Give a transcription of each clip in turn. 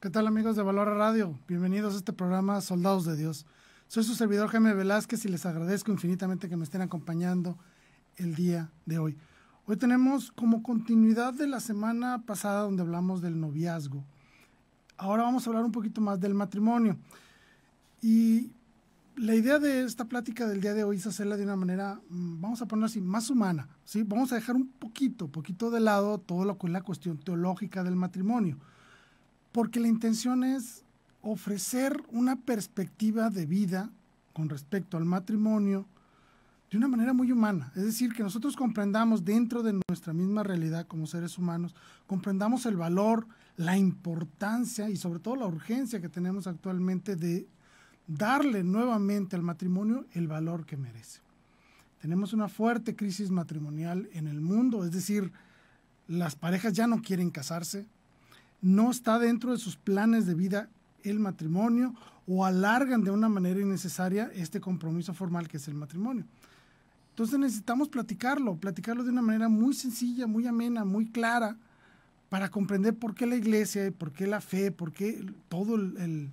¿Qué tal amigos de Valor Radio? Bienvenidos a este programa Soldados de Dios. Soy su servidor Jaime Velázquez y les agradezco infinitamente que me estén acompañando el día de hoy. Hoy tenemos como continuidad de la semana pasada donde hablamos del noviazgo. Ahora vamos a hablar un poquito más del matrimonio. Y la idea de esta plática del día de hoy es hacerla de una manera, mm, vamos a poner así, más humana. ¿sí? Vamos a dejar un poquito, poquito de lado todo lo que es la cuestión teológica del matrimonio porque la intención es ofrecer una perspectiva de vida con respecto al matrimonio de una manera muy humana. Es decir, que nosotros comprendamos dentro de nuestra misma realidad como seres humanos, comprendamos el valor, la importancia y sobre todo la urgencia que tenemos actualmente de darle nuevamente al matrimonio el valor que merece. Tenemos una fuerte crisis matrimonial en el mundo, es decir, las parejas ya no quieren casarse, no está dentro de sus planes de vida el matrimonio o alargan de una manera innecesaria este compromiso formal que es el matrimonio. Entonces necesitamos platicarlo, platicarlo de una manera muy sencilla, muy amena, muy clara, para comprender por qué la iglesia, por qué la fe, por qué todo el, el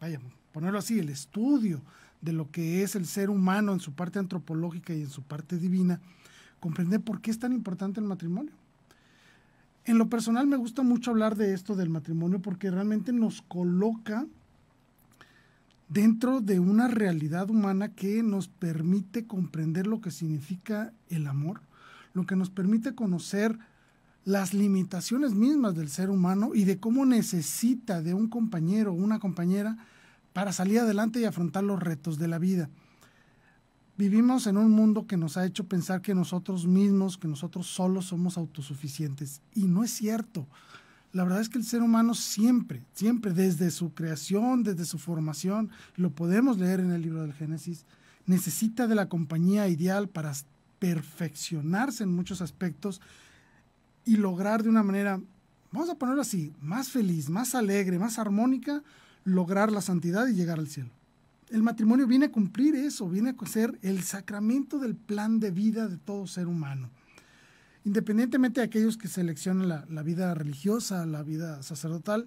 vaya, ponerlo así, el estudio de lo que es el ser humano en su parte antropológica y en su parte divina, comprender por qué es tan importante el matrimonio. En lo personal me gusta mucho hablar de esto del matrimonio porque realmente nos coloca dentro de una realidad humana que nos permite comprender lo que significa el amor, lo que nos permite conocer las limitaciones mismas del ser humano y de cómo necesita de un compañero o una compañera para salir adelante y afrontar los retos de la vida. Vivimos en un mundo que nos ha hecho pensar que nosotros mismos, que nosotros solos somos autosuficientes. Y no es cierto. La verdad es que el ser humano siempre, siempre, desde su creación, desde su formación, lo podemos leer en el libro del Génesis, necesita de la compañía ideal para perfeccionarse en muchos aspectos y lograr de una manera, vamos a ponerlo así, más feliz, más alegre, más armónica, lograr la santidad y llegar al cielo el matrimonio viene a cumplir eso, viene a ser el sacramento del plan de vida de todo ser humano. Independientemente de aquellos que seleccionan la, la vida religiosa, la vida sacerdotal,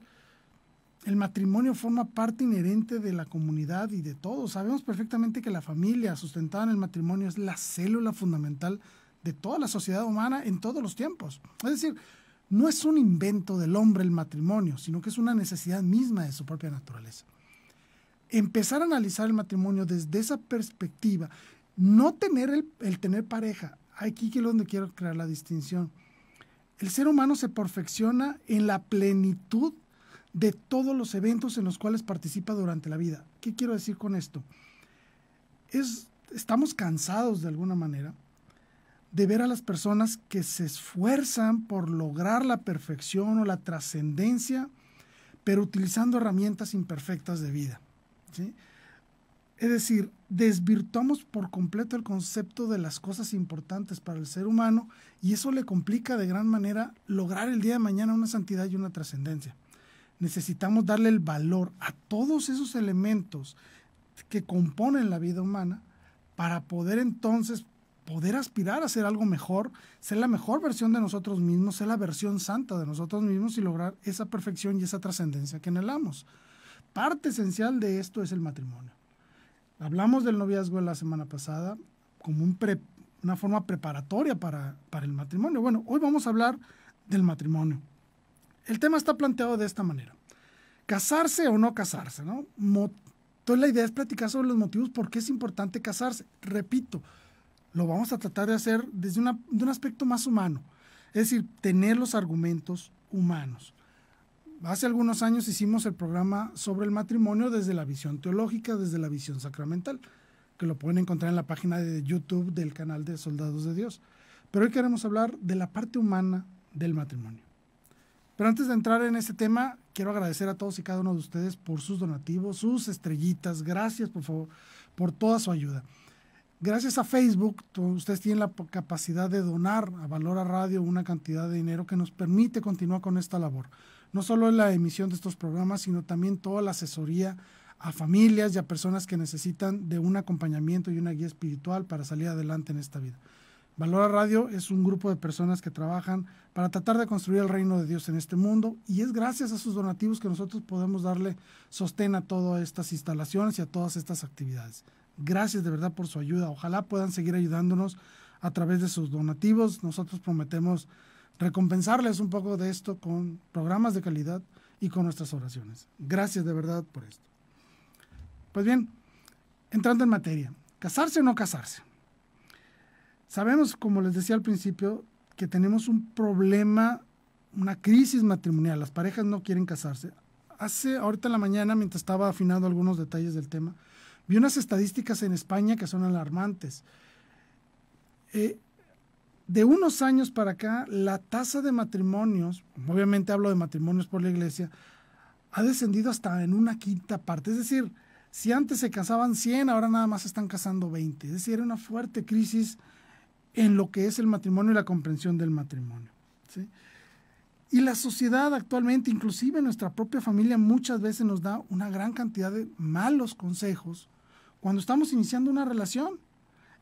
el matrimonio forma parte inherente de la comunidad y de todos. Sabemos perfectamente que la familia sustentada en el matrimonio es la célula fundamental de toda la sociedad humana en todos los tiempos. Es decir, no es un invento del hombre el matrimonio, sino que es una necesidad misma de su propia naturaleza empezar a analizar el matrimonio desde esa perspectiva, no tener el, tener pareja, aquí es donde quiero crear la distinción. El ser humano se perfecciona en la plenitud de todos los eventos en los cuales participa durante la vida. ¿Qué quiero decir con esto? Es, estamos cansados de alguna manera de ver a las personas que se esfuerzan por lograr la perfección o la trascendencia, pero utilizando herramientas imperfectas de vida. Es decir, desvirtuamos por completo el concepto de las cosas importantes para el ser humano y eso le complica de gran manera lograr el día de mañana una santidad y una trascendencia. Necesitamos darle el valor a todos esos elementos que componen la vida humana para poder entonces poder aspirar a ser algo mejor, ser la mejor versión de nosotros mismos, ser la versión santa de nosotros mismos y lograr esa perfección y esa trascendencia que anhelamos parte esencial de esto es el matrimonio. Hablamos del noviazgo la semana pasada como una forma preparatoria para, el matrimonio. Bueno, hoy vamos a hablar del matrimonio. El tema está planteado de esta manera. Casarse o no casarse, ¿no? la idea es platicar sobre los motivos por qué es importante casarse. Repito, lo vamos a tratar de hacer desde un aspecto más humano, es decir, tener los argumentos humanos. Hace algunos años hicimos el programa sobre el matrimonio desde la visión teológica, desde la visión sacramental, que lo pueden encontrar en la página de YouTube del canal de Soldados de Dios. Pero hoy queremos hablar de la parte humana del matrimonio. Pero antes de entrar en este tema, quiero agradecer a todos y cada uno de ustedes por sus donativos, sus estrellitas. Gracias, por favor, por toda su ayuda. Gracias a Facebook, ustedes tienen la capacidad de donar a Valor a Radio una cantidad de dinero que nos permite continuar con esta labor no solo la emisión de estos programas, sino también toda la asesoría a familias y a personas que necesitan de un acompañamiento y una guía espiritual para salir adelante en esta vida. Valora Radio es un grupo de personas que trabajan para tratar de construir el reino de Dios en este mundo y es gracias a sus donativos que nosotros podemos darle sostén a todas estas instalaciones y a todas estas actividades. Gracias de verdad por su ayuda. Ojalá puedan seguir ayudándonos a través de sus donativos. Nosotros prometemos recompensarles un poco de esto con programas de calidad y con nuestras oraciones. Gracias de verdad por esto. Pues bien, entrando en materia, casarse o no casarse. Sabemos, como les decía al principio, que tenemos un problema, una crisis matrimonial. Las parejas no quieren casarse. Hace, ahorita en la mañana, mientras estaba afinando algunos detalles del tema, vi unas estadísticas en España que son alarmantes. Eh, de unos años para acá, la tasa de matrimonios, obviamente hablo de matrimonios por la iglesia, ha descendido hasta en una quinta parte. Es decir, si antes se casaban 100, ahora nada más están casando 20. Es decir, era una fuerte crisis en lo que es el matrimonio y la comprensión del matrimonio. Y la sociedad actualmente, inclusive nuestra propia familia, muchas veces nos da una gran cantidad de malos consejos cuando estamos iniciando una relación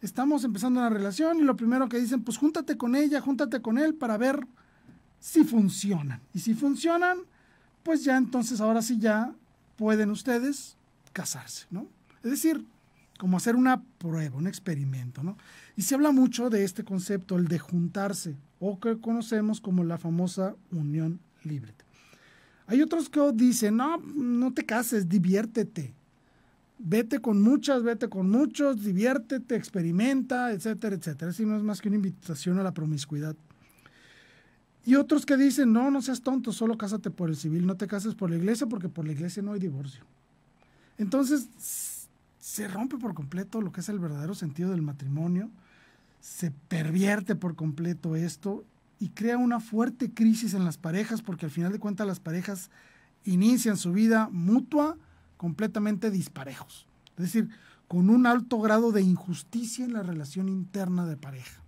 estamos empezando una relación y lo primero que dicen, pues júntate con ella, júntate con él para ver si funcionan. Y si funcionan, pues ya entonces ahora sí ya pueden ustedes casarse, ¿no? Es decir, como hacer una prueba, un experimento, ¿no? Y se habla mucho de este concepto, el de juntarse, o que conocemos como la famosa unión libre. Hay otros que dicen, no, no te cases, diviértete, vete con muchas, vete con muchos, diviértete, experimenta, etcétera, etcétera. Si no es más que una invitación a la promiscuidad. Y otros que dicen, no, no seas tonto, solo cásate por el civil, no te cases por la iglesia porque por la iglesia no hay divorcio. Entonces, se rompe por completo lo que es el verdadero sentido del matrimonio, se pervierte por completo esto y crea una fuerte crisis en las parejas porque al final de cuentas las parejas inician su vida mutua, completamente disparejos, es decir, con un alto grado de injusticia en la relación interna de pareja,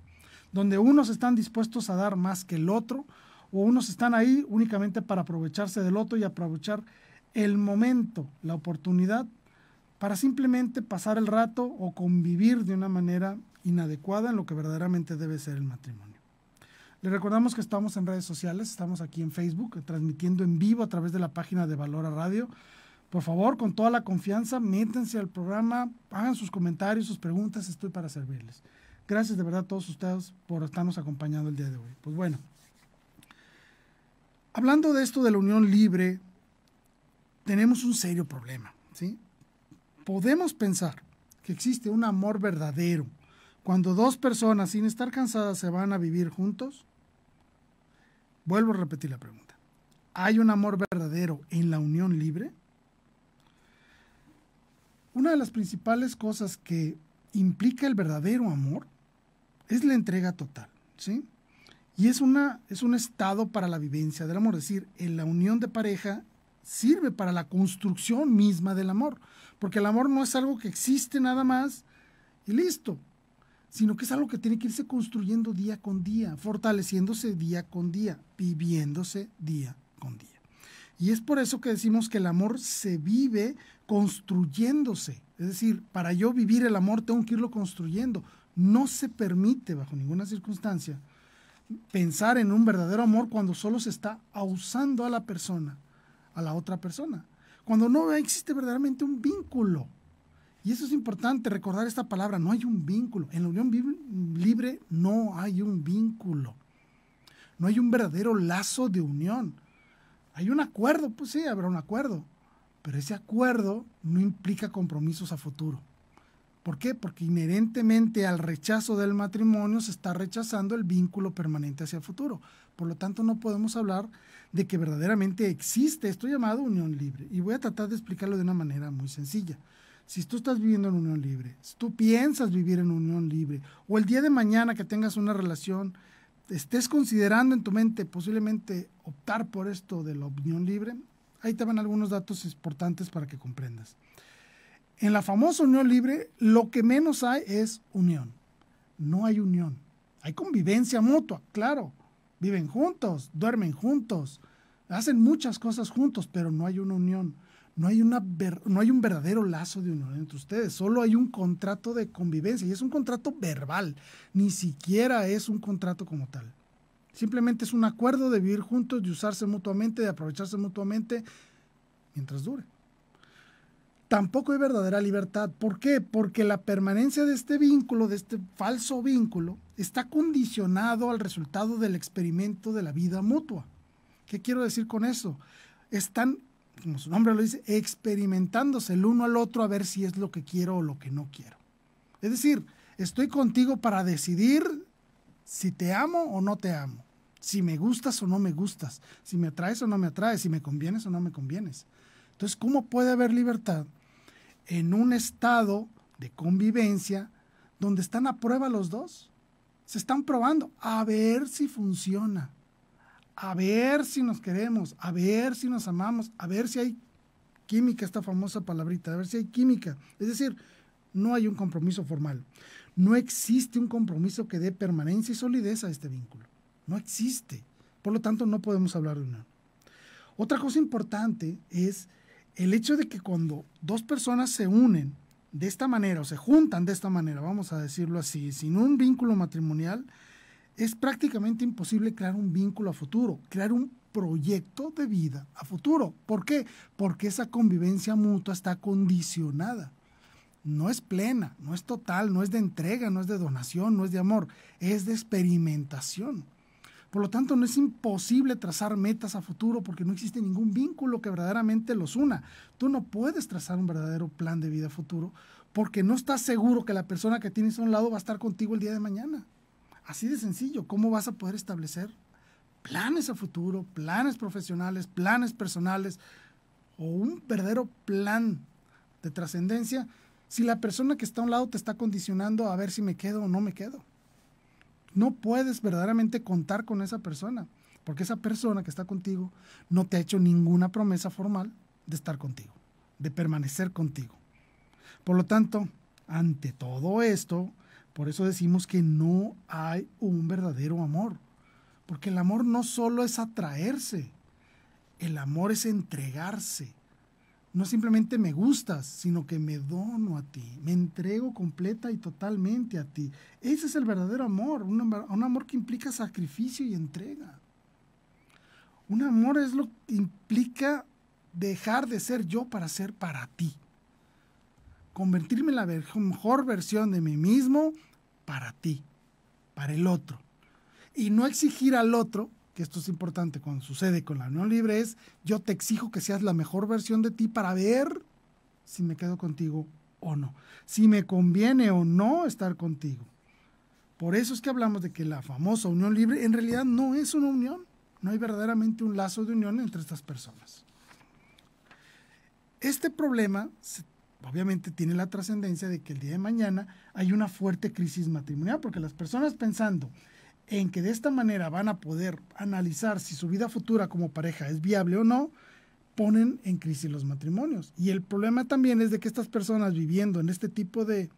donde unos están dispuestos a dar más que el otro, o unos están ahí únicamente para aprovecharse del otro y aprovechar el momento, la oportunidad, para simplemente pasar el rato o convivir de una manera inadecuada en lo que verdaderamente debe ser el matrimonio. Le recordamos que estamos en redes sociales, estamos aquí en Facebook, transmitiendo en vivo a través de la página de Valora Radio. Por favor, con toda la confianza, métanse al programa, hagan sus comentarios, sus preguntas, estoy para servirles. Gracias de verdad a todos ustedes por estarnos acompañando el día de hoy. Pues bueno, hablando de esto de la unión libre, tenemos un serio problema, ¿sí? Podemos pensar que existe un amor verdadero cuando dos personas sin estar cansadas se van a vivir juntos. Vuelvo a repetir la pregunta. ¿Hay un amor verdadero en la unión libre? Una de las principales cosas que implica el verdadero amor es la entrega total, ¿sí? Y es, una, es un estado para la vivencia del amor, es decir, en la unión de pareja sirve para la construcción misma del amor, porque el amor no es algo que existe nada más y listo, sino que es algo que tiene que irse construyendo día con día, fortaleciéndose día con día, viviéndose día con día. Y es por eso que decimos que el amor se vive construyéndose. Es decir, para yo vivir el amor tengo que irlo construyendo. No se permite bajo ninguna circunstancia pensar en un verdadero amor cuando solo se está ausando a la persona, a la otra persona. Cuando no existe verdaderamente un vínculo. Y eso es importante, recordar esta palabra, no hay un vínculo. En la unión libre no hay un vínculo. No hay un verdadero lazo de unión. Hay un acuerdo, pues sí, habrá un acuerdo pero ese acuerdo no implica compromisos a futuro. ¿Por qué? Porque inherentemente al rechazo del matrimonio se está rechazando el vínculo permanente hacia el futuro. Por lo tanto, no podemos hablar de que verdaderamente existe esto llamado unión libre. Y voy a tratar de explicarlo de una manera muy sencilla. Si tú estás viviendo en unión libre, si tú piensas vivir en unión libre, o el día de mañana que tengas una relación, estés considerando en tu mente posiblemente optar por esto de la unión libre, Ahí te van algunos datos importantes para que comprendas. En la famosa unión libre, lo que menos hay es unión. No hay unión. Hay convivencia mutua, claro. Viven juntos, duermen juntos, hacen muchas cosas juntos, pero no hay una unión. No hay, una no hay un verdadero lazo de unión entre ustedes, solo hay un contrato de convivencia y es un contrato verbal, ni siquiera es un contrato como tal. Simplemente es un acuerdo de vivir juntos, de usarse mutuamente, de aprovecharse mutuamente mientras dure. Tampoco hay verdadera libertad. ¿Por qué? Porque la permanencia de este vínculo, de este falso vínculo, está condicionado al resultado del experimento de la vida mutua. ¿Qué quiero decir con eso? Están, como su nombre lo dice, experimentándose el uno al otro a ver si es lo que quiero o lo que no quiero. Es decir, estoy contigo para decidir si te amo o no te amo si me gustas o no me gustas, si me atraes o no me atraes, si me convienes o no me convienes. Entonces, ¿cómo puede haber libertad en un estado de convivencia donde están a prueba los dos? Se están probando a ver si funciona, a ver si nos queremos, a ver si nos amamos, a ver si hay química, esta famosa palabrita, a ver si hay química. Es decir, no hay un compromiso formal. No existe un compromiso que dé permanencia y solidez a este vínculo. No existe. Por lo tanto, no podemos hablar de unión. Otra cosa importante es el hecho de que cuando dos personas se unen de esta manera o se juntan de esta manera, vamos a decirlo así, sin un vínculo matrimonial, es prácticamente imposible crear un vínculo a futuro, crear un proyecto de vida a futuro. ¿Por qué? Porque esa convivencia mutua está condicionada. No es plena, no es total, no es de entrega, no es de donación, no es de amor, es de experimentación. Por lo tanto, no es imposible trazar metas a futuro porque no existe ningún vínculo que verdaderamente los una. Tú no puedes trazar un verdadero plan de vida a futuro porque no estás seguro que la persona que tienes a un lado va a estar contigo el día de mañana. Así de sencillo, ¿cómo vas a poder establecer planes a futuro, planes profesionales, planes personales o un verdadero plan de trascendencia si la persona que está a un lado te está condicionando a ver si me quedo o no me quedo? no puedes verdaderamente contar con esa persona, porque esa persona que está contigo no te ha hecho ninguna promesa formal de estar contigo, de permanecer contigo. Por lo tanto, ante todo esto, por eso decimos que no hay un verdadero amor, porque el amor no solo es atraerse, el amor es entregarse, no simplemente me gustas, sino que me dono a ti, me entrego completa y totalmente a ti. Ese es el verdadero amor, un, amor que implica sacrificio y entrega. Un amor es lo que implica dejar de ser yo para ser para ti. Convertirme en la mejor versión de mí mismo para ti, para el otro. Y no exigir al otro que esto es importante cuando sucede con la unión libre, es yo te exijo que seas la mejor versión de ti para ver si me quedo contigo o no, si me conviene o no estar contigo. Por eso es que hablamos de que la famosa unión libre en realidad no es una unión, no hay verdaderamente un lazo de unión entre estas personas. Este problema obviamente tiene la trascendencia de que el día de mañana hay una fuerte crisis matrimonial, porque las personas pensando en que de esta manera van a poder analizar si su vida futura como pareja es viable o no, ponen en crisis los matrimonios. Y el problema también es de que estas personas viviendo en este tipo de,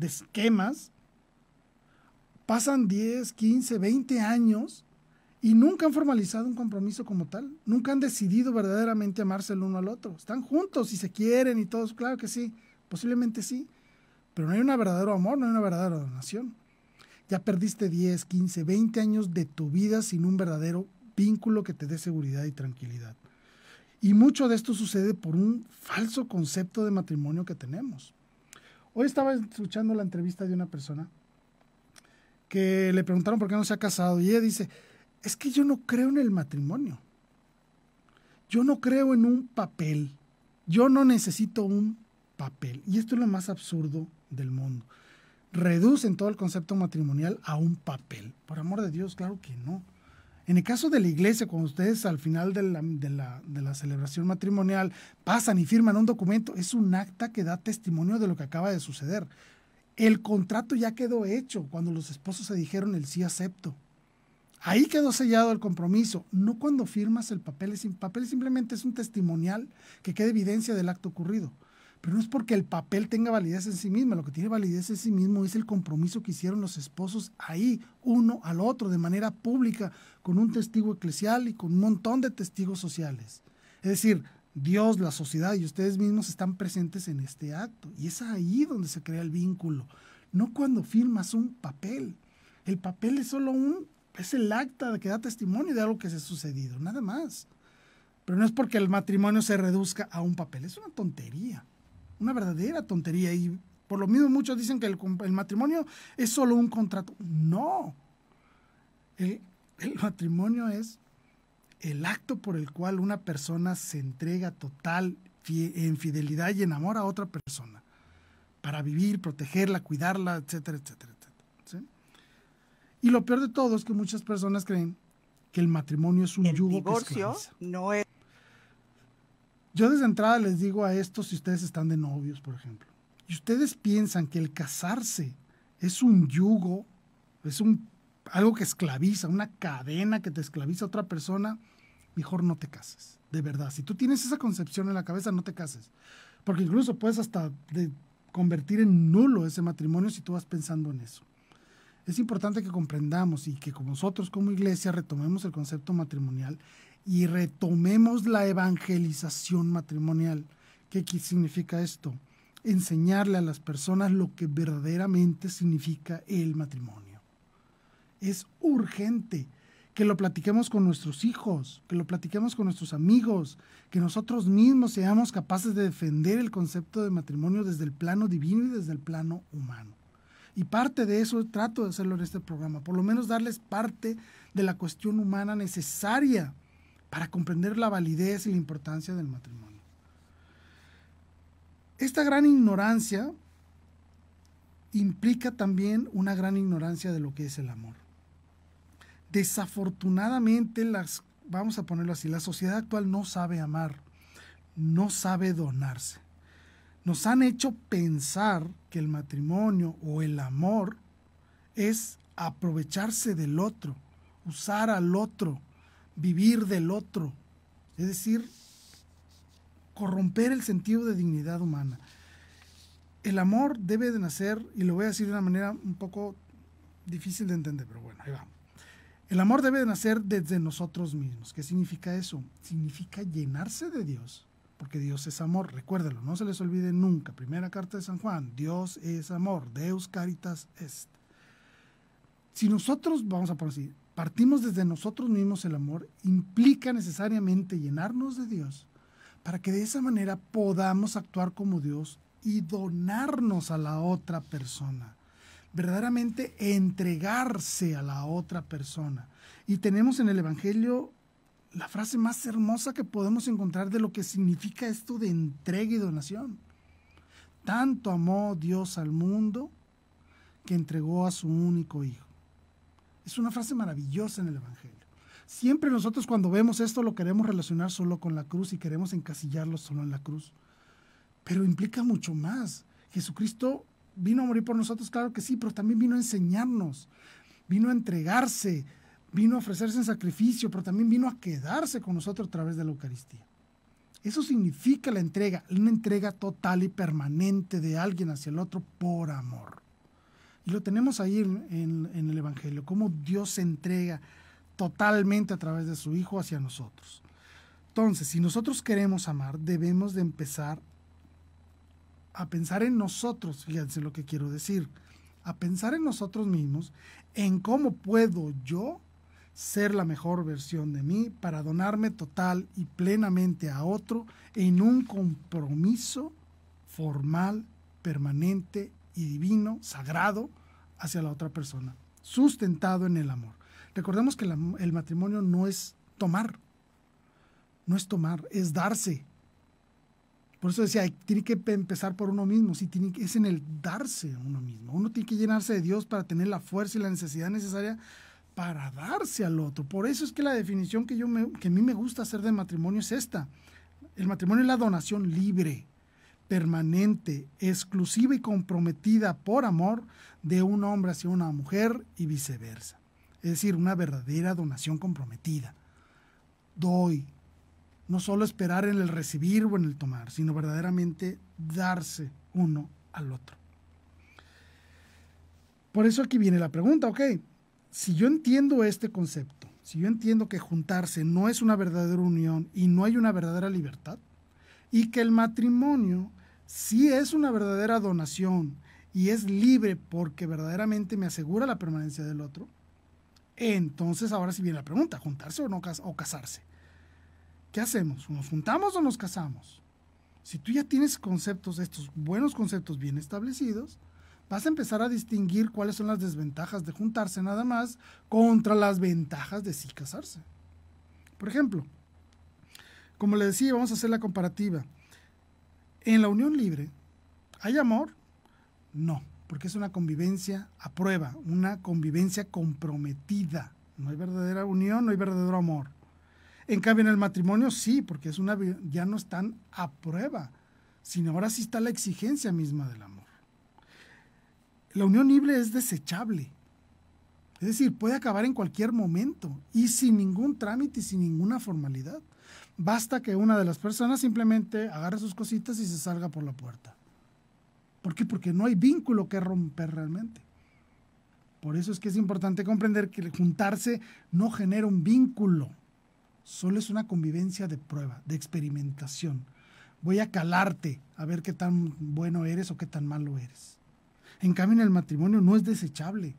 esquemas pasan 10, 15, 20 años y nunca han formalizado un compromiso como tal, nunca han decidido verdaderamente amarse el uno al otro. Están juntos y se quieren y todos, claro que sí, posiblemente sí, pero no hay un verdadero amor, no hay una verdadera donación. Ya perdiste 10, 15, 20 años de tu vida sin un verdadero vínculo que te dé seguridad y tranquilidad. Y mucho de esto sucede por un falso concepto de matrimonio que tenemos. Hoy estaba escuchando la entrevista de una persona que le preguntaron por qué no se ha casado y ella dice, es que yo no creo en el matrimonio. Yo no creo en un papel. Yo no necesito un papel. Y esto es lo más absurdo del mundo reducen todo el concepto matrimonial a un papel. Por amor de Dios, claro que no. En el caso de la iglesia, cuando ustedes al final de la, celebración matrimonial pasan y firman un documento, es un acta que da testimonio de lo que acaba de suceder. El contrato ya quedó hecho cuando los esposos se dijeron el sí acepto. Ahí quedó sellado el compromiso, no cuando firmas el papel. El papel simplemente es un testimonial que queda evidencia del acto ocurrido. Pero no es porque el papel tenga validez en sí mismo. lo que tiene validez en sí mismo es el compromiso que hicieron los esposos ahí, uno al otro, de manera pública, con un testigo eclesial y con un montón de testigos sociales. Es decir, Dios, la sociedad y ustedes mismos están presentes en este acto. Y es ahí donde se crea el vínculo, no cuando firmas un papel. El papel es solo un, es el acta que da testimonio de algo que se ha sucedido, nada más. Pero no es porque el matrimonio se reduzca a un papel, es una tontería una verdadera tontería y por lo mismo muchos dicen que el, matrimonio es solo un contrato. No, el, matrimonio es el acto por el cual una persona se entrega total en fidelidad y en amor a otra persona para vivir, protegerla, cuidarla, etcétera, etcétera, etcétera. Y lo peor de todo es que muchas personas creen que el matrimonio es un el divorcio no es yo desde entrada les digo a estos, si ustedes están de novios, por ejemplo, y ustedes piensan que el casarse es un yugo, es un algo que esclaviza, una cadena que te esclaviza a otra persona, mejor no te cases. De verdad, si tú tienes esa concepción en la cabeza, no te cases. Porque incluso puedes hasta convertir en nulo ese matrimonio si tú vas pensando en eso. Es importante que comprendamos y que nosotros como iglesia retomemos el concepto matrimonial y retomemos la evangelización matrimonial. ¿Qué significa esto? Enseñarle a las personas lo que verdaderamente significa el matrimonio. Es urgente que lo platiquemos con nuestros hijos, que lo platiquemos con nuestros amigos, que nosotros mismos seamos capaces de defender el concepto de matrimonio desde el plano divino y desde el plano humano. Y parte de eso trato de hacerlo en este programa, por lo menos darles parte de la cuestión humana necesaria para comprender la validez y la importancia del matrimonio. Esta gran ignorancia implica también una gran ignorancia de lo que es el amor. Desafortunadamente, las, vamos a ponerlo así, la sociedad actual no sabe amar, no sabe donarse. Nos han hecho pensar que el matrimonio o el amor es aprovecharse del otro, usar al otro, vivir del otro, es decir, corromper el sentido de dignidad humana. El amor debe de nacer, y lo voy a decir de una manera un poco difícil de entender, pero bueno, ahí vamos. El amor debe de nacer desde nosotros mismos. ¿Qué significa eso? Significa llenarse de Dios, porque Dios es amor. Recuérdenlo, no se les olvide nunca. Primera carta de San Juan, Dios es amor, Deus caritas est. Si nosotros, vamos a por así, partimos desde nosotros mismos el amor, implica necesariamente llenarnos de Dios para que de esa manera podamos actuar como Dios y donarnos a la otra persona. Verdaderamente entregarse a la otra persona. Y tenemos en el Evangelio la frase más hermosa que podemos encontrar de lo que significa esto de entrega y donación. Tanto amó Dios al mundo que entregó a su único Hijo es una frase maravillosa en el Evangelio. Siempre nosotros cuando vemos esto lo queremos relacionar solo con la cruz y queremos encasillarlo solo en la cruz. Pero implica mucho más. Jesucristo vino a morir por nosotros, claro que sí, pero también vino a enseñarnos, vino a entregarse, vino a ofrecerse en sacrificio, pero también vino a quedarse con nosotros a través de la Eucaristía. Eso significa la entrega, una entrega total y permanente de alguien hacia el otro por amor. Y lo tenemos ahí en, el Evangelio, cómo Dios se entrega totalmente a través de su Hijo hacia nosotros. Entonces, si nosotros queremos amar, debemos de empezar a pensar en nosotros, fíjense lo que quiero decir, a pensar en nosotros mismos, en cómo puedo yo ser la mejor versión de mí para donarme total y plenamente a otro en un compromiso formal, permanente y divino, sagrado, hacia la otra persona, sustentado en el amor. Recordemos que el matrimonio no es tomar, no es tomar, es darse. Por eso decía, tiene que empezar por uno mismo, tiene, es en el darse uno mismo. Uno tiene que llenarse de Dios para tener la fuerza y la necesidad necesaria para darse al otro. Por eso es que la definición que, yo que a mí me gusta hacer de matrimonio es esta. El matrimonio es la donación libre permanente, exclusiva y comprometida por amor de un hombre hacia una mujer y viceversa. Es decir, una verdadera donación comprometida. Doy. No solo esperar en el recibir o en el tomar, sino verdaderamente darse uno al otro. Por eso aquí viene la pregunta, ok, si yo entiendo este concepto, si yo entiendo que juntarse no es una verdadera unión y no hay una verdadera libertad, y que el matrimonio si es una verdadera donación y es libre porque verdaderamente me asegura la permanencia del otro, entonces ahora sí viene la pregunta, juntarse o no o casarse. ¿Qué hacemos? ¿Nos juntamos o nos casamos? Si tú ya tienes conceptos, estos buenos conceptos bien establecidos, vas a empezar a distinguir cuáles son las desventajas de juntarse nada más contra las ventajas de sí casarse. Por ejemplo, como le decía, vamos a hacer la comparativa. En la unión libre, ¿hay amor? No, porque es una convivencia a prueba, una convivencia comprometida. No hay verdadera unión, no hay verdadero amor. En cambio, en el matrimonio sí, porque es una, ya no están a prueba, sino ahora sí está la exigencia misma del amor. La unión libre es desechable. Es decir, puede acabar en cualquier momento y sin ningún trámite y sin ninguna formalidad. Basta que una de las personas simplemente agarre sus cositas y se salga por la puerta. ¿Por qué? Porque no hay vínculo que romper realmente. Por eso es que es importante comprender que juntarse no genera un vínculo, solo es una convivencia de prueba, de experimentación. Voy a calarte a ver qué tan bueno eres o qué tan malo eres. En cambio, en el matrimonio no es desechable.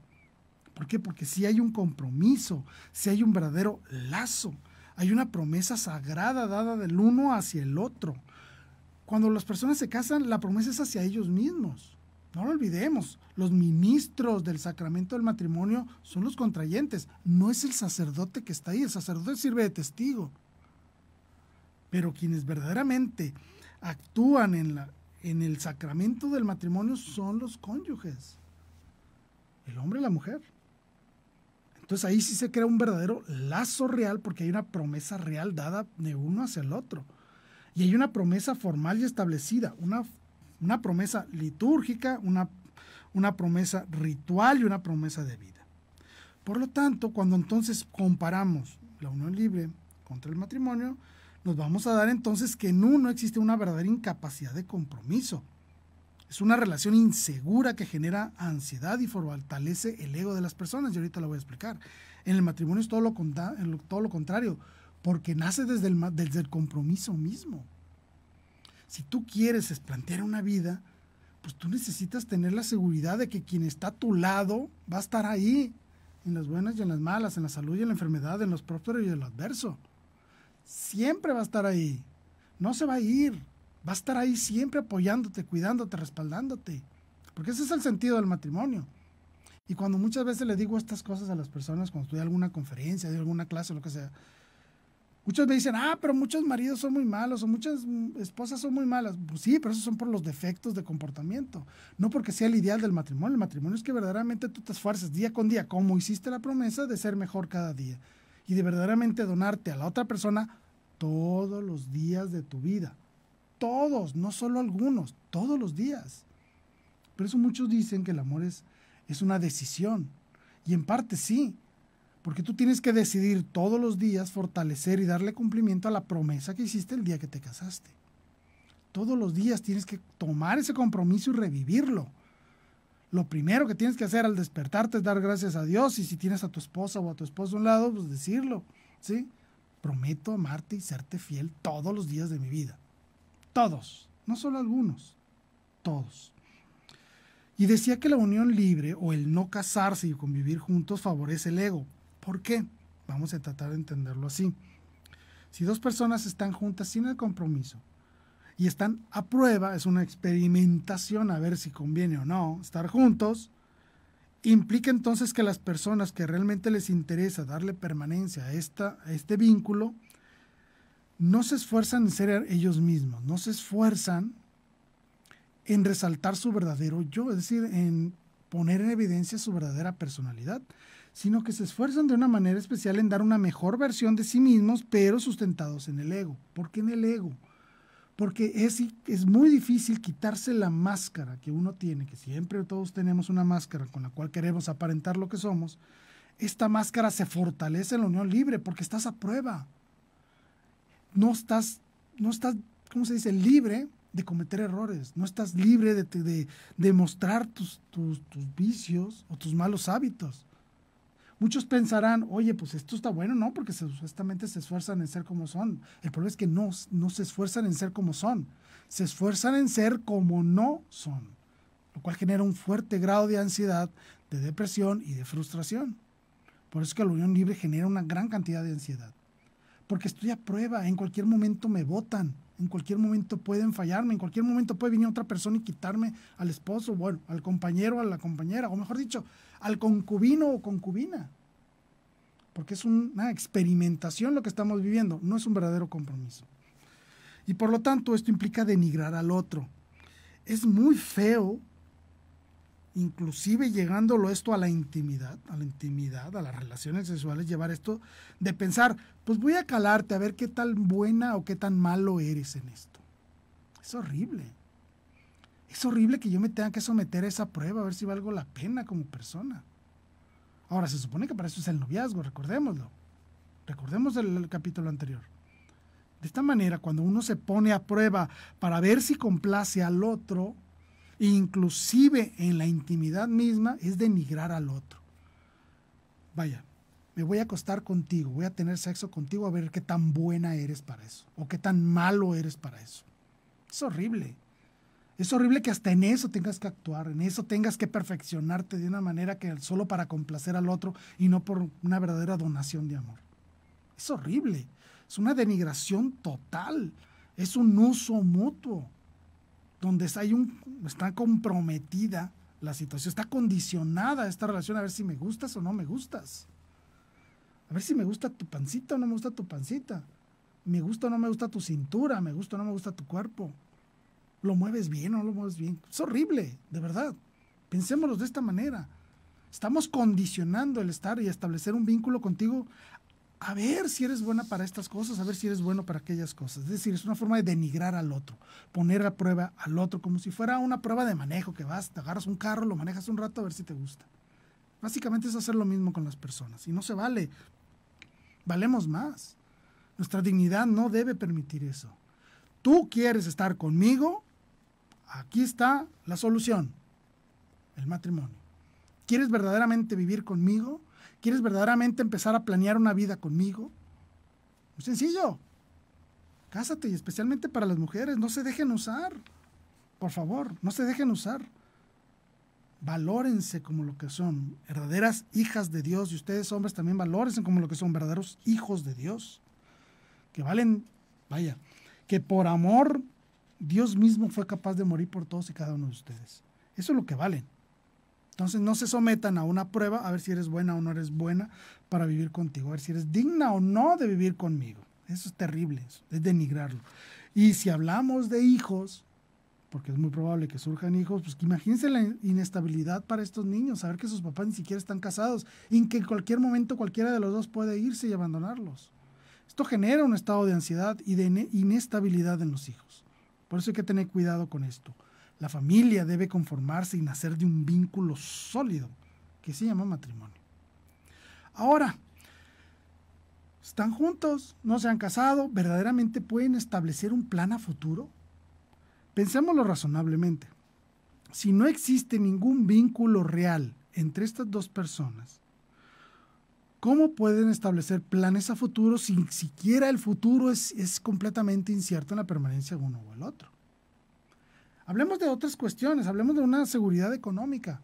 ¿Por qué? Porque si hay un compromiso, si hay un verdadero lazo, hay una promesa sagrada dada del uno hacia el otro. Cuando las personas se casan, la promesa es hacia ellos mismos. No lo olvidemos, los ministros del sacramento del matrimonio son los contrayentes, no es el sacerdote que está ahí, el sacerdote sirve de testigo. Pero quienes verdaderamente actúan en, la, en el sacramento del matrimonio son los cónyuges, el hombre y la mujer. Entonces ahí sí se crea un verdadero lazo real porque hay una promesa real dada de uno hacia el otro. Y hay una promesa formal y establecida, una, promesa litúrgica, una, una promesa ritual y una promesa de vida. Por lo tanto, cuando entonces comparamos la unión libre contra el matrimonio, nos vamos a dar entonces que en uno existe una verdadera incapacidad de compromiso es una relación insegura que genera ansiedad y fortalece el ego de las personas, y ahorita lo voy a explicar. En el matrimonio es todo lo, contrario, porque nace desde el, desde el compromiso mismo. Si tú quieres plantear una vida, pues tú necesitas tener la seguridad de que quien está a tu lado va a estar ahí, en las buenas y en las malas, en la salud y en la enfermedad, en los prósperos y en lo adverso. Siempre va a estar ahí. No se va a ir va a estar ahí siempre apoyándote, cuidándote, respaldándote. Porque ese es el sentido del matrimonio. Y cuando muchas veces le digo estas cosas a las personas, cuando estoy en alguna conferencia, de alguna clase, lo que sea, muchos me dicen, ah, pero muchos maridos son muy malos o muchas esposas son muy malas. Pues sí, pero esos son por los defectos de comportamiento, no porque sea el ideal del matrimonio. El matrimonio es que verdaderamente tú te esfuerces día con día, como hiciste la promesa de ser mejor cada día y de verdaderamente donarte a la otra persona todos los días de tu vida todos, no solo algunos, todos los días. Por eso muchos dicen que el amor es, es una decisión. Y en parte sí, porque tú tienes que decidir todos los días fortalecer y darle cumplimiento a la promesa que hiciste el día que te casaste. Todos los días tienes que tomar ese compromiso y revivirlo. Lo primero que tienes que hacer al despertarte es dar gracias a Dios y si tienes a tu esposa o a tu esposo a un lado, pues decirlo, ¿sí? Prometo amarte y serte fiel todos los días de mi vida. Todos, no solo algunos, todos. Y decía que la unión libre o el no casarse y convivir juntos favorece el ego. ¿Por qué? Vamos a tratar de entenderlo así. Si dos personas están juntas sin el compromiso y están a prueba, es una experimentación a ver si conviene o no estar juntos, implica entonces que las personas que realmente les interesa darle permanencia a, esta, a este vínculo no se esfuerzan en ser ellos mismos, no se esfuerzan en resaltar su verdadero yo, es decir, en poner en evidencia su verdadera personalidad, sino que se esfuerzan de una manera especial en dar una mejor versión de sí mismos, pero sustentados en el ego. ¿Por qué en el ego? Porque es, es muy difícil quitarse la máscara que uno tiene, que siempre todos tenemos una máscara con la cual queremos aparentar lo que somos. Esta máscara se fortalece en la unión libre porque estás a prueba no estás, no estás, ¿cómo se dice?, libre de cometer errores, no estás libre de, de, tus, tus, vicios o tus malos hábitos. Muchos pensarán, oye, pues esto está bueno, ¿no? Porque supuestamente se esfuerzan en ser como son. El problema es que no, no se esfuerzan en ser como son, se esfuerzan en ser como no son, lo cual genera un fuerte grado de ansiedad, de depresión y de frustración. Por eso es que la unión libre genera una gran cantidad de ansiedad porque estoy a prueba, en cualquier momento me votan, en cualquier momento pueden fallarme, en cualquier momento puede venir otra persona y quitarme al esposo, bueno, al compañero, a la compañera, o mejor dicho, al concubino o concubina. Porque es una experimentación lo que estamos viviendo, no es un verdadero compromiso. Y por lo tanto, esto implica denigrar al otro. Es muy feo inclusive llegándolo esto a la intimidad, a la intimidad, a las relaciones sexuales, llevar esto de pensar, pues voy a calarte a ver qué tan buena o qué tan malo eres en esto. Es horrible. Es horrible que yo me tenga que someter a esa prueba, a ver si valgo la pena como persona. Ahora, se supone que para eso es el noviazgo, recordémoslo. Recordemos el, el capítulo anterior. De esta manera, cuando uno se pone a prueba para ver si complace al otro, inclusive en la intimidad misma, es denigrar al otro. Vaya, me voy a acostar contigo, voy a tener sexo contigo a ver qué tan buena eres para eso o qué tan malo eres para eso. Es horrible. Es horrible que hasta en eso tengas que actuar, en eso tengas que perfeccionarte de una manera que solo para complacer al otro y no por una verdadera donación de amor. Es horrible. Es una denigración total. Es un uso mutuo donde hay un, está comprometida la situación, está condicionada esta relación a ver si me gustas o no me gustas. A ver si me gusta tu pancita o no me gusta tu pancita. Me gusta o no me gusta tu cintura, me gusta o no me gusta tu cuerpo. Lo mueves bien o no lo mueves bien. Es horrible, de verdad. Pensémoslo de esta manera. Estamos condicionando el estar y establecer un vínculo contigo a ver si eres buena para estas cosas, a ver si eres bueno para aquellas cosas. Es decir, es una forma de denigrar al otro, poner a prueba al otro, como si fuera una prueba de manejo, que vas, te agarras un carro, lo manejas un rato a ver si te gusta. Básicamente es hacer lo mismo con las personas y no se vale. Valemos más. Nuestra dignidad no debe permitir eso. Tú quieres estar conmigo, aquí está la solución, el matrimonio. ¿Quieres verdaderamente vivir conmigo? ¿Quieres verdaderamente empezar a planear una vida conmigo? Muy sencillo. Cásate, y especialmente para las mujeres, no se dejen usar. Por favor, no se dejen usar. Valórense como lo que son, verdaderas hijas de Dios. Y ustedes, hombres, también valórense como lo que son, verdaderos hijos de Dios. Que valen, vaya, que por amor Dios mismo fue capaz de morir por todos y cada uno de ustedes. Eso es lo que valen. Entonces no se sometan a una prueba a ver si eres buena o no eres buena para vivir contigo, a ver si eres digna o no de vivir conmigo. Eso es terrible, es denigrarlo. Y si hablamos de hijos, porque es muy probable que surjan hijos, pues imagínense la inestabilidad para estos niños, saber que sus papás ni siquiera están casados y que en cualquier momento cualquiera de los dos puede irse y abandonarlos. Esto genera un estado de ansiedad y de inestabilidad en los hijos. Por eso hay que tener cuidado con esto. La familia debe conformarse y nacer de un vínculo sólido que se llama matrimonio. Ahora, están juntos, no se han casado, verdaderamente pueden establecer un plan a futuro. Pensémoslo razonablemente. Si no existe ningún vínculo real entre estas dos personas, ¿cómo pueden establecer planes a futuro si siquiera el futuro es, es completamente incierto en la permanencia de uno o el otro? Hablemos de otras cuestiones, hablemos de una seguridad económica,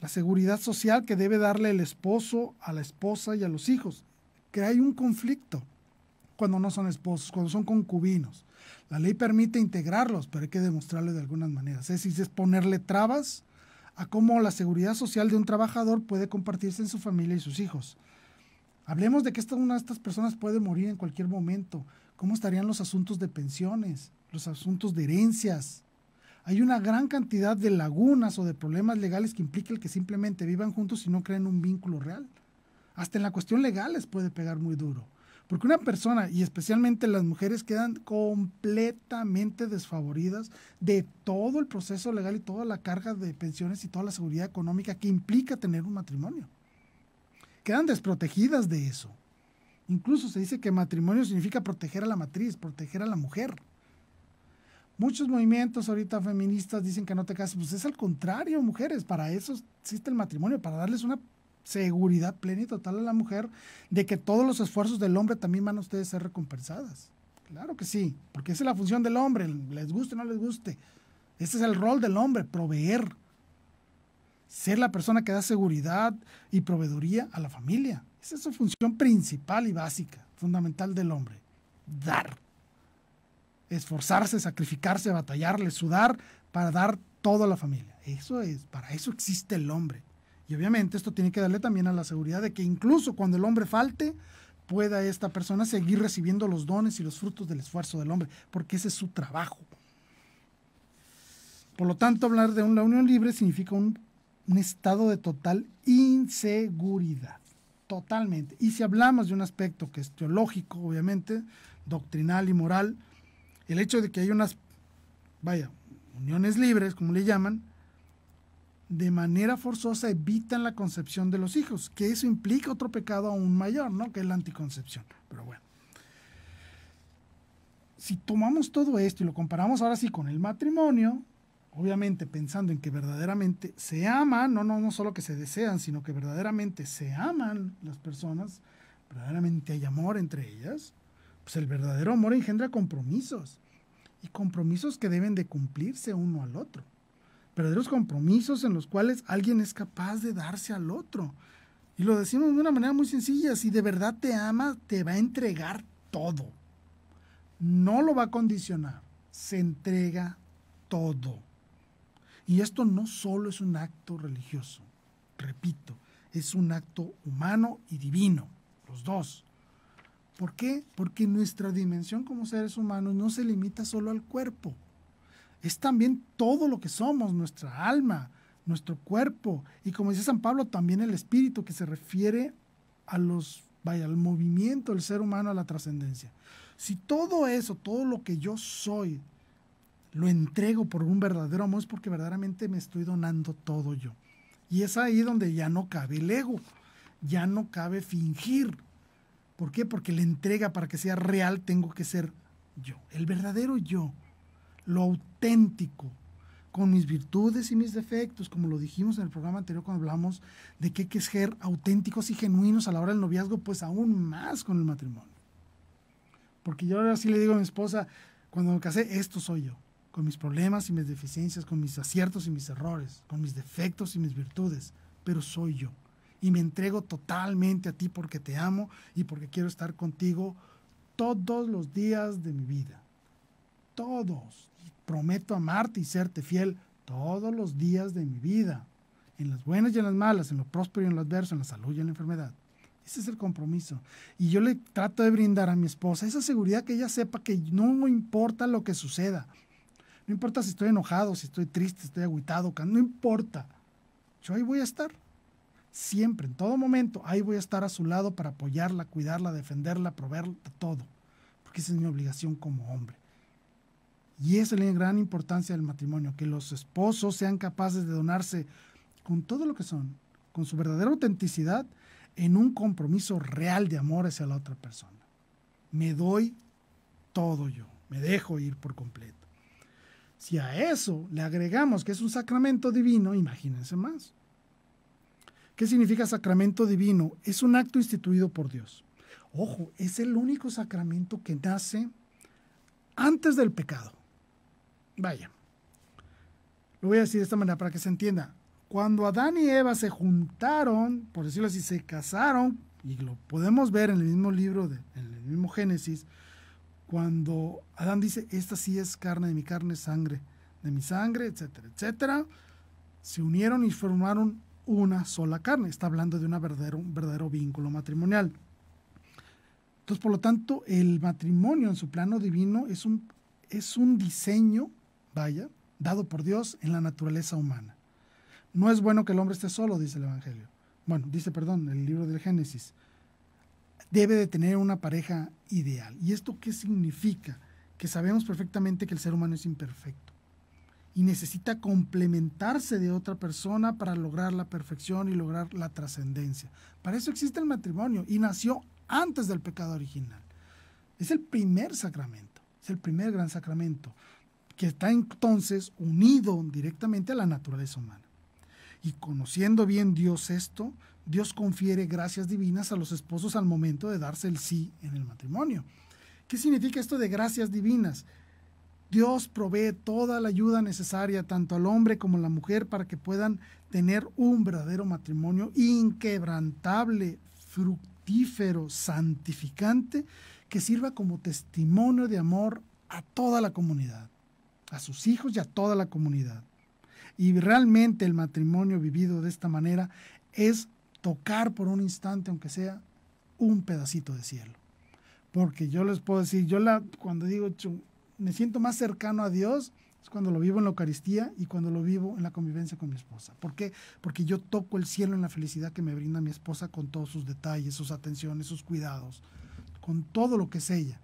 la seguridad social que debe darle el esposo a la esposa y a los hijos, que hay un conflicto cuando no son esposos, cuando son concubinos. La ley permite integrarlos, pero hay que demostrarlo de algunas maneras. Es ponerle trabas a cómo la seguridad social de un trabajador puede compartirse en su familia y sus hijos. Hablemos de que esta, una de estas personas puede morir en cualquier momento. ¿Cómo estarían los asuntos de pensiones, los asuntos de herencias? Hay una gran cantidad de lagunas o de problemas legales que implica el que simplemente vivan juntos y no creen un vínculo real. Hasta en la cuestión legal les puede pegar muy duro. Porque una persona, y especialmente las mujeres, quedan completamente desfavoridas de todo el proceso legal y toda la carga de pensiones y toda la seguridad económica que implica tener un matrimonio. Quedan desprotegidas de eso. Incluso se dice que matrimonio significa proteger a la matriz, proteger a la mujer. Muchos movimientos ahorita feministas dicen que no te cases, pues es al contrario, mujeres, para eso existe el matrimonio, para darles una seguridad plena y total a la mujer de que todos los esfuerzos del hombre también van a ustedes ser recompensadas. Claro que sí, porque esa es la función del hombre, les guste o no les guste. Ese es el rol del hombre, proveer. Ser la persona que da seguridad y proveeduría a la familia. Esa es su función principal y básica, fundamental del hombre, dar. Esforzarse, sacrificarse, batallarle, sudar para dar toda la familia. Eso es, para eso existe el hombre. Y obviamente esto tiene que darle también a la seguridad de que incluso cuando el hombre falte, pueda esta persona seguir recibiendo los dones y los frutos del esfuerzo del hombre, porque ese es su trabajo. Por lo tanto, hablar de una unión libre significa un estado de total inseguridad. Totalmente. Y si hablamos de un aspecto que es teológico, obviamente, doctrinal y moral, el hecho de que hay unas, vaya, uniones libres, como le llaman, de manera forzosa evitan la concepción de los hijos, que eso implica otro pecado aún mayor, ¿no? Que es la anticoncepción. Pero bueno. Si tomamos todo esto y lo comparamos ahora sí con el matrimonio, obviamente pensando en que verdaderamente se aman, no, no, no solo que se desean, sino que verdaderamente se aman las personas, verdaderamente hay amor entre ellas, pues el verdadero amor engendra compromisos y compromisos que deben de cumplirse uno al otro. Verdaderos compromisos en los cuales alguien es capaz de darse al otro. Y lo decimos de una manera muy sencilla, si de verdad te ama, te va a entregar todo. No lo va a condicionar, se entrega todo. Y esto no solo es un acto religioso, repito, es un acto humano y divino, los dos. ¿Por qué? Porque nuestra dimensión como seres humanos no se limita solo al cuerpo, es también todo lo que somos, nuestra alma, nuestro cuerpo, y como dice San Pablo, también el espíritu que se refiere a los, vaya, al movimiento del ser humano, a la trascendencia. Si todo eso, todo lo que yo soy, lo entrego por un verdadero amor es porque verdaderamente me estoy donando todo yo. Y es ahí donde ya no cabe el ego, ya no cabe fingir. ¿Por qué? Porque la entrega para que sea real tengo que ser yo, el verdadero yo, lo auténtico, con mis virtudes y mis defectos, como lo dijimos en el programa anterior cuando hablamos de que hay que ser auténticos y genuinos a la hora del noviazgo, pues aún más con el matrimonio. Porque yo ahora sí le digo a mi esposa, cuando me casé, esto soy yo con mis problemas y mis deficiencias, con mis aciertos y mis errores, con mis defectos y mis virtudes, pero soy yo. Y me entrego totalmente a ti porque te amo y porque quiero estar contigo todos los días de mi vida. Todos. prometo amarte y serte fiel todos los días de mi vida. En las buenas y en las malas, en lo próspero y en lo adverso, en la salud y en la enfermedad. Ese es el compromiso. Y yo le trato de brindar a mi esposa esa seguridad que ella sepa que no importa lo que suceda, no importa si estoy enojado, si estoy triste, estoy aguitado, no importa. Yo ahí voy a estar. Siempre, en todo momento, ahí voy a estar a su lado para apoyarla, cuidarla, defenderla, proveerla, todo. Porque esa es mi obligación como hombre. Y esa es la gran importancia del matrimonio, que los esposos sean capaces de donarse con todo lo que son, con su verdadera autenticidad, en un compromiso real de amor hacia la otra persona. Me doy todo yo, me dejo ir por completo. Si a eso le agregamos que es un sacramento divino, imagínense más. ¿Qué significa sacramento divino? Es un acto instituido por Dios. Ojo, es el único sacramento que nace antes del pecado. Vaya, lo voy a decir de esta manera para que se entienda. Cuando Adán y Eva se juntaron, por decirlo así, se casaron, y lo podemos ver en el mismo libro, de, en el mismo Génesis, cuando Adán dice, esta sí es carne de mi carne, sangre de mi sangre, etcétera, etcétera, se unieron y formaron una sola carne. Está hablando de un verdadero vínculo matrimonial. Entonces, por lo tanto, el matrimonio en su plano divino es un, es un diseño, vaya, dado por Dios en la naturaleza humana. No es bueno que el hombre esté solo, dice el Evangelio. Bueno, dice, perdón, el libro del Génesis debe de tener una pareja ideal. ¿Y esto qué significa? Que sabemos perfectamente que el ser humano es imperfecto y necesita complementarse de otra persona para lograr la perfección y lograr la trascendencia. Para eso existe el matrimonio y nació antes del pecado original. Es el primer sacramento, es el primer gran sacramento que está entonces unido directamente a la naturaleza humana. Y conociendo bien Dios esto, Dios confiere gracias divinas a los esposos al momento de darse el sí en el matrimonio. ¿Qué significa esto de gracias divinas? Dios provee toda la ayuda necesaria tanto al hombre como a la mujer para que puedan tener un verdadero matrimonio inquebrantable, fructífero, santificante, que sirva como testimonio de amor a toda la comunidad, a sus hijos y a toda la comunidad. Y realmente el matrimonio vivido de esta manera es tocar por un instante, aunque sea un pedacito de cielo. Porque yo les puedo decir, yo la, cuando digo, me siento más cercano a Dios, es cuando lo vivo en la Eucaristía y cuando lo vivo en la convivencia con mi esposa. ¿Por qué? Porque yo toco el cielo en la felicidad que me brinda mi esposa con todos sus detalles, sus atenciones, sus cuidados, con todo lo que es ella.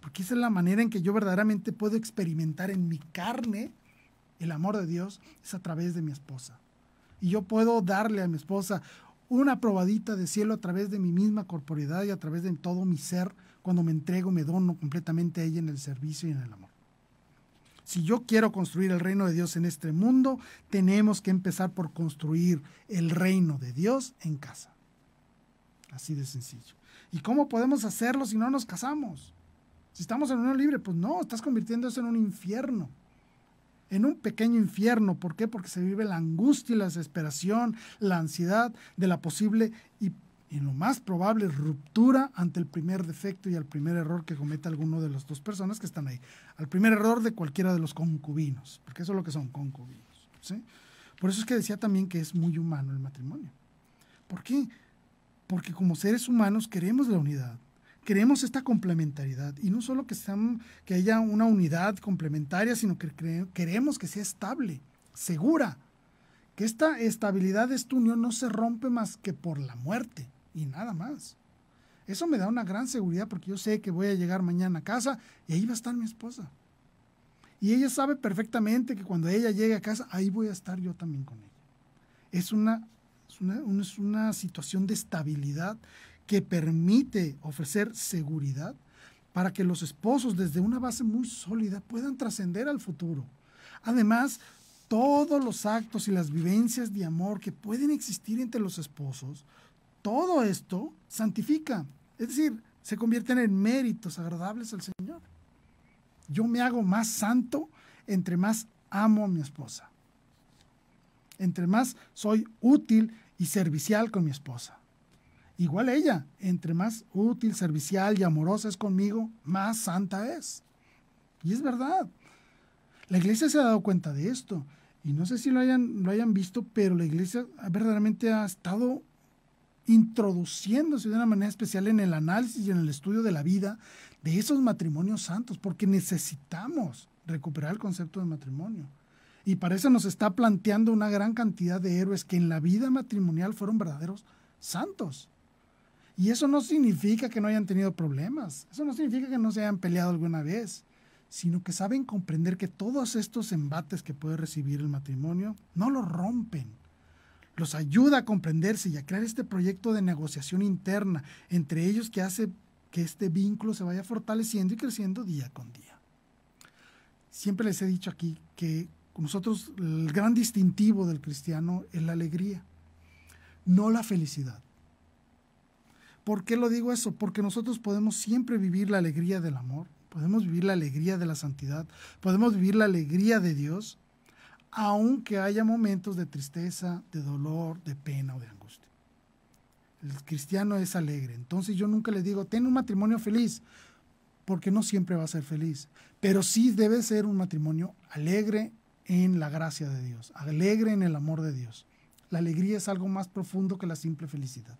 Porque esa es la manera en que yo verdaderamente puedo experimentar en mi carne el amor de Dios, es a través de mi esposa. Y yo puedo darle a mi esposa una probadita de cielo a través de mi misma corporeidad y a través de todo mi ser cuando me entrego, me dono completamente a ella en el servicio y en el amor. Si yo quiero construir el reino de Dios en este mundo, tenemos que empezar por construir el reino de Dios en casa. Así de sencillo. ¿Y cómo podemos hacerlo si no nos casamos? Si estamos en uno libre, pues no, estás convirtiéndose en un infierno en un pequeño infierno. ¿Por qué? Porque se vive la angustia y la desesperación, la ansiedad de la posible y, en lo más probable ruptura ante el primer defecto y al primer error que cometa alguno de las dos personas que están ahí. Al primer error de cualquiera de los concubinos, porque eso es lo que son concubinos. ¿sí? Por eso es que decía también que es muy humano el matrimonio. ¿Por qué? Porque como seres humanos queremos la unidad creemos esta complementariedad y no solo que, sean, que haya una unidad complementaria, sino que queremos que sea estable, segura, que esta estabilidad de esta unión no se rompe más que por la muerte y nada más. Eso me da una gran seguridad porque yo sé que voy a llegar mañana a casa y ahí va a estar mi esposa. Y ella sabe perfectamente que cuando ella llegue a casa, ahí voy a estar yo también con ella. Es una, es es una situación de estabilidad que permite ofrecer seguridad para que los esposos desde una base muy sólida puedan trascender al futuro. Además, todos los actos y las vivencias de amor que pueden existir entre los esposos, todo esto santifica, es decir, se convierten en méritos agradables al Señor. Yo me hago más santo entre más amo a mi esposa, entre más soy útil y servicial con mi esposa. Igual ella, entre más útil, servicial y amorosa es conmigo, más santa es. Y es verdad. La iglesia se ha dado cuenta de esto. Y no sé si lo hayan, lo hayan visto, pero la iglesia verdaderamente ha estado introduciéndose de una manera especial en el análisis y en el estudio de la vida de esos matrimonios santos, porque necesitamos recuperar el concepto de matrimonio. Y para eso nos está planteando una gran cantidad de héroes que en la vida matrimonial fueron verdaderos santos. Y eso no significa que no hayan tenido problemas, eso no significa que no se hayan peleado alguna vez, sino que saben comprender que todos estos embates que puede recibir el matrimonio no los rompen, los ayuda a comprenderse y a crear este proyecto de negociación interna entre ellos que hace que este vínculo se vaya fortaleciendo y creciendo día con día. Siempre les he dicho aquí que nosotros el gran distintivo del cristiano es la alegría, no la felicidad. ¿Por qué lo digo eso? Porque nosotros podemos siempre vivir la alegría del amor, podemos vivir la alegría de la santidad, podemos vivir la alegría de Dios, aunque haya momentos de tristeza, de dolor, de pena o de angustia. El cristiano es alegre, entonces yo nunca le digo, ten un matrimonio feliz, porque no siempre va a ser feliz, pero sí debe ser un matrimonio alegre en la gracia de Dios, alegre en el amor de Dios. La alegría es algo más profundo que la simple felicidad.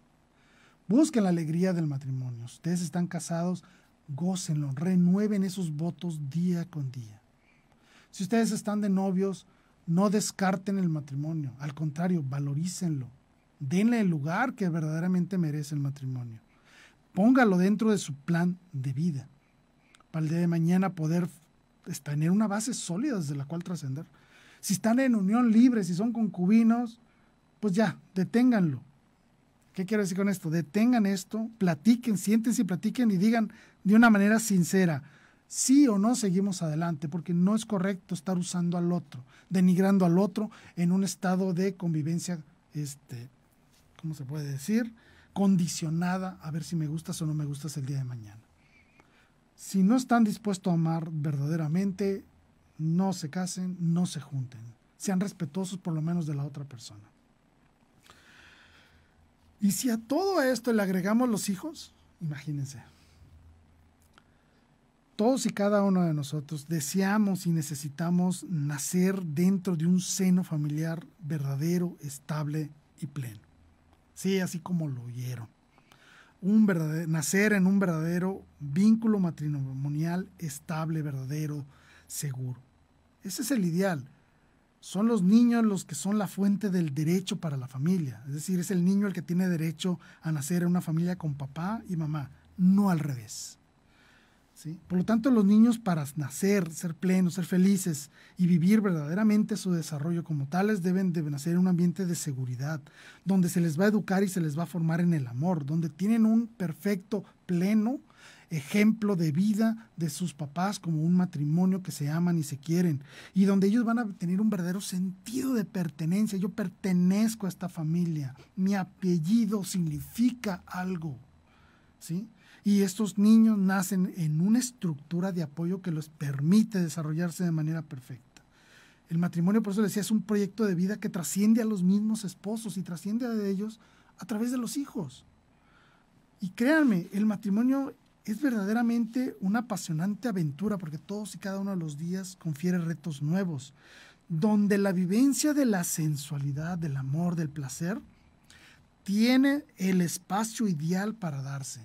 Busquen la alegría del matrimonio. Ustedes están casados, gócenlo, renueven esos votos día con día. Si ustedes están de novios, no descarten el matrimonio, al contrario, valorícenlo. Denle el lugar que verdaderamente merece el matrimonio. Póngalo dentro de su plan de vida, para el día de mañana poder tener una base sólida desde la cual trascender. Si están en unión libre, si son concubinos, pues ya, deténganlo ¿Qué quiero decir con esto? Detengan esto, platiquen, siéntense y platiquen y digan de una manera sincera, sí o no seguimos adelante, porque no es correcto estar usando al otro, denigrando al otro en un estado de convivencia, este, ¿cómo se puede decir? Condicionada a ver si me gustas o no me gustas el día de mañana. Si no están dispuestos a amar verdaderamente, no se casen, no se junten. Sean respetuosos por lo menos de la otra persona. Y si a todo esto le agregamos los hijos, imagínense. Todos y cada uno de nosotros deseamos y necesitamos nacer dentro de un seno familiar verdadero, estable y pleno. Sí, así como lo oyeron. Un verdadero, nacer en un verdadero vínculo matrimonial estable, verdadero, seguro. Ese es el ideal son los niños los que son la fuente del derecho para la familia. Es decir, es el niño el que tiene derecho a nacer en una familia con papá y mamá, no al revés. ¿Sí? Por lo tanto, los niños para nacer, ser plenos, ser felices y vivir verdaderamente su desarrollo como tales deben, deben nacer en un ambiente de seguridad, donde se les va a educar y se les va a formar en el amor, donde tienen un perfecto, pleno ejemplo de vida de sus papás como un matrimonio que se aman y se quieren y donde ellos van a tener un verdadero sentido de pertenencia. Yo pertenezco a esta familia, mi apellido significa algo. ¿Sí? Y estos niños nacen en una estructura de apoyo que los permite desarrollarse de manera perfecta. El matrimonio, por eso decía, es un proyecto de vida que trasciende a los mismos esposos y trasciende a ellos a través de los hijos. Y créanme, el matrimonio es verdaderamente una apasionante aventura porque todos y cada uno de los días confiere retos nuevos, donde la vivencia de la sensualidad, del amor, del placer, tiene el espacio ideal para darse,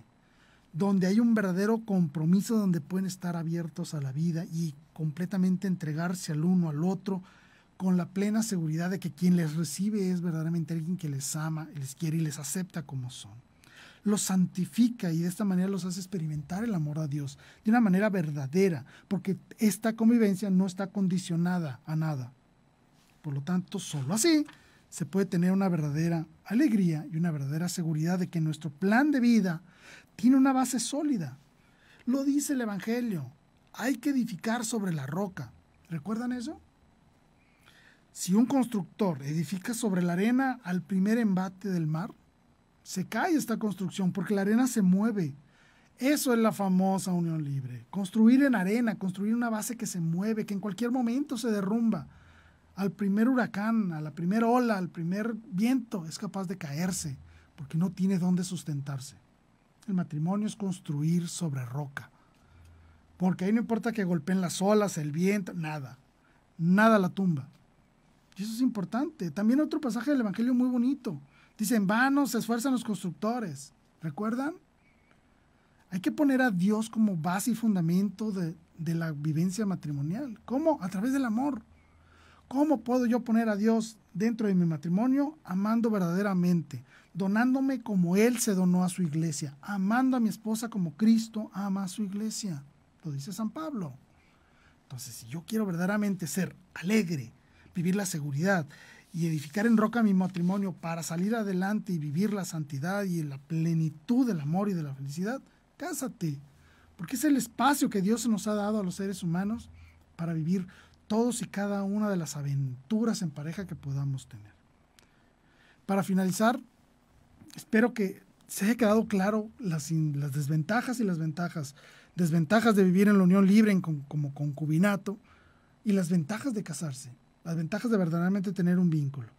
donde hay un verdadero compromiso, donde pueden estar abiertos a la vida y completamente entregarse al uno al otro, con la plena seguridad de que quien les recibe es verdaderamente alguien que les ama, les quiere y les acepta como son los santifica y de esta manera los hace experimentar el amor a Dios de una manera verdadera, porque esta convivencia no está condicionada a nada. Por lo tanto, solo así se puede tener una verdadera alegría y una verdadera seguridad de que nuestro plan de vida tiene una base sólida. Lo dice el Evangelio, hay que edificar sobre la roca. ¿Recuerdan eso? Si un constructor edifica sobre la arena al primer embate del mar, se cae esta construcción porque la arena se mueve. Eso es la famosa unión libre. Construir en arena, construir una base que se mueve, que en cualquier momento se derrumba. Al primer huracán, a la primera ola, al primer viento, es capaz de caerse porque no tiene dónde sustentarse. El matrimonio es construir sobre roca. Porque ahí no importa que golpeen las olas, el viento, nada. Nada la tumba. Y eso es importante. También otro pasaje del Evangelio muy bonito Dicen, vano se esfuerzan los constructores. ¿Recuerdan? Hay que poner a Dios como base y fundamento de, de la vivencia matrimonial. ¿Cómo? A través del amor. ¿Cómo puedo yo poner a Dios dentro de mi matrimonio? Amando verdaderamente, donándome como Él se donó a su iglesia, amando a mi esposa como Cristo ama a su iglesia. Lo dice San Pablo. Entonces, si yo quiero verdaderamente ser alegre, vivir la seguridad, y edificar en roca mi matrimonio para salir adelante y vivir la santidad y la plenitud del amor y de la felicidad, cásate, porque es el espacio que Dios nos ha dado a los seres humanos para vivir todos y cada una de las aventuras en pareja que podamos tener. Para finalizar, espero que se haya quedado claro las, desventajas y las ventajas. Desventajas de vivir en la unión libre como concubinato y las ventajas de casarse. Las ventajas de verdaderamente tener un vínculo.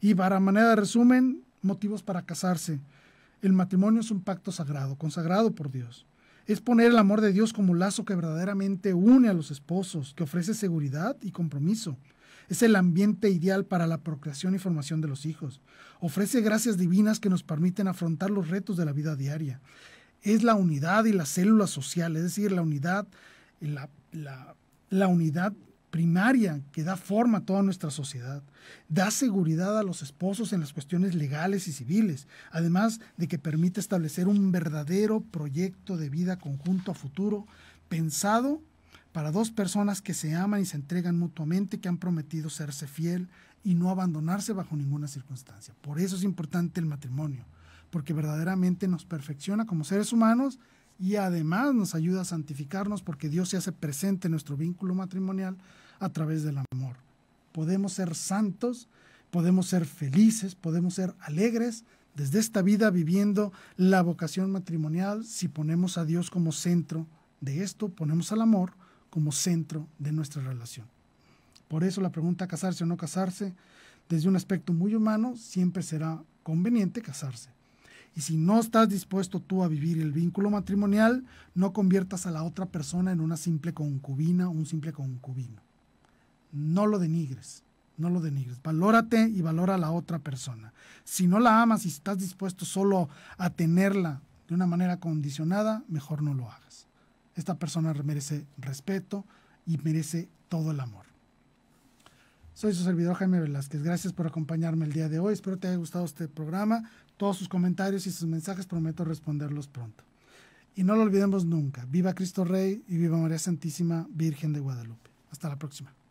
Y para manera de resumen, motivos para casarse. El matrimonio es un pacto sagrado, consagrado por Dios. Es poner el amor de Dios como lazo que verdaderamente une a los esposos, que ofrece seguridad y compromiso. Es el ambiente ideal para la procreación y formación de los hijos. Ofrece gracias divinas que nos permiten afrontar los retos de la vida diaria. Es la unidad y la célula social, es decir, la unidad, la, la, la unidad primaria que da forma a toda nuestra sociedad. Da seguridad a los esposos en las cuestiones legales y civiles, además de que permite establecer un verdadero proyecto de vida conjunto a futuro, pensado para dos personas que se aman y se entregan mutuamente, que han prometido serse fiel y no abandonarse bajo ninguna circunstancia. Por eso es importante el matrimonio, porque verdaderamente nos perfecciona como seres humanos y además nos ayuda a santificarnos porque Dios se hace presente en nuestro vínculo matrimonial a través del amor. Podemos ser santos, podemos ser felices, podemos ser alegres desde esta vida viviendo la vocación matrimonial si ponemos a Dios como centro de esto, ponemos al amor como centro de nuestra relación. Por eso la pregunta casarse o no casarse, desde un aspecto muy humano, siempre será conveniente casarse. Y si no estás dispuesto tú a vivir el vínculo matrimonial, no conviertas a la otra persona en una simple concubina un simple concubino no lo denigres, no lo denigres. Valórate y valora a la otra persona. Si no la amas y estás dispuesto solo a tenerla de una manera condicionada, mejor no lo hagas. Esta persona merece respeto y merece todo el amor. Soy su servidor Jaime Velázquez. Gracias por acompañarme el día de hoy. Espero te haya gustado este programa. Todos sus comentarios y sus mensajes prometo responderlos pronto. Y no lo olvidemos nunca. Viva Cristo Rey y viva María Santísima Virgen de Guadalupe. Hasta la próxima.